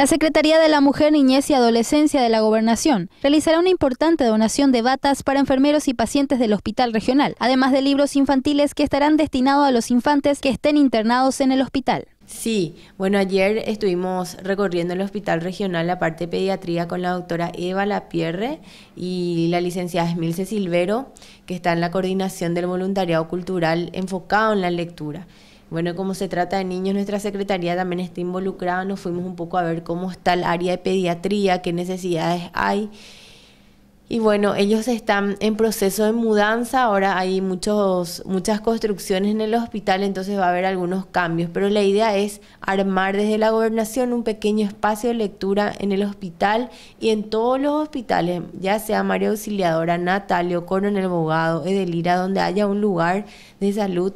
La Secretaría de la Mujer, Niñez y Adolescencia de la Gobernación realizará una importante donación de batas para enfermeros y pacientes del hospital regional, además de libros infantiles que estarán destinados a los infantes que estén internados en el hospital. Sí, bueno, ayer estuvimos recorriendo el hospital regional, la parte de pediatría, con la doctora Eva Lapierre y la licenciada Esmilce Silvero, que está en la coordinación del voluntariado cultural enfocado en la lectura. Bueno, como se trata de niños, nuestra secretaría también está involucrada, nos fuimos un poco a ver cómo está el área de pediatría, qué necesidades hay. Y bueno, ellos están en proceso de mudanza, ahora hay muchos, muchas construcciones en el hospital, entonces va a haber algunos cambios, pero la idea es armar desde la gobernación un pequeño espacio de lectura en el hospital y en todos los hospitales, ya sea María Auxiliadora, Natalio, Coronel Bogado, Edelira, donde haya un lugar de salud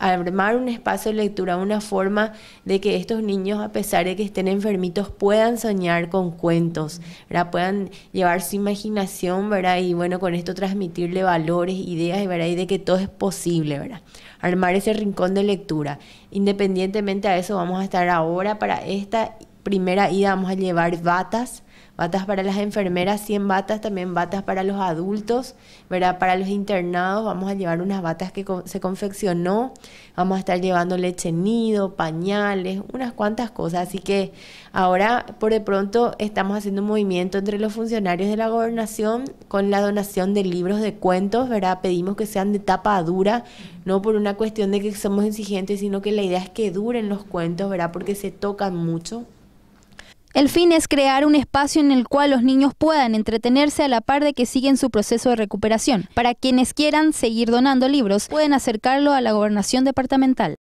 armar un espacio de lectura, una forma de que estos niños, a pesar de que estén enfermitos, puedan soñar con cuentos, ¿verdad? puedan llevar su imaginación, ¿verdad? Y bueno, con esto transmitirle valores, ideas, ¿verdad? Y de que todo es posible, ¿verdad? Armar ese rincón de lectura. Independientemente a eso, vamos a estar ahora para esta primera ida, vamos a llevar batas batas para las enfermeras, 100 batas, también batas para los adultos, ¿verdad? Para los internados vamos a llevar unas batas que se confeccionó, vamos a estar llevando leche nido, pañales, unas cuantas cosas, así que ahora por de pronto estamos haciendo un movimiento entre los funcionarios de la gobernación con la donación de libros de cuentos, ¿verdad? Pedimos que sean de tapa dura, no por una cuestión de que somos exigentes, sino que la idea es que duren los cuentos, ¿verdad? Porque se tocan mucho. El fin es crear un espacio en el cual los niños puedan entretenerse a la par de que siguen su proceso de recuperación. Para quienes quieran seguir donando libros, pueden acercarlo a la gobernación departamental.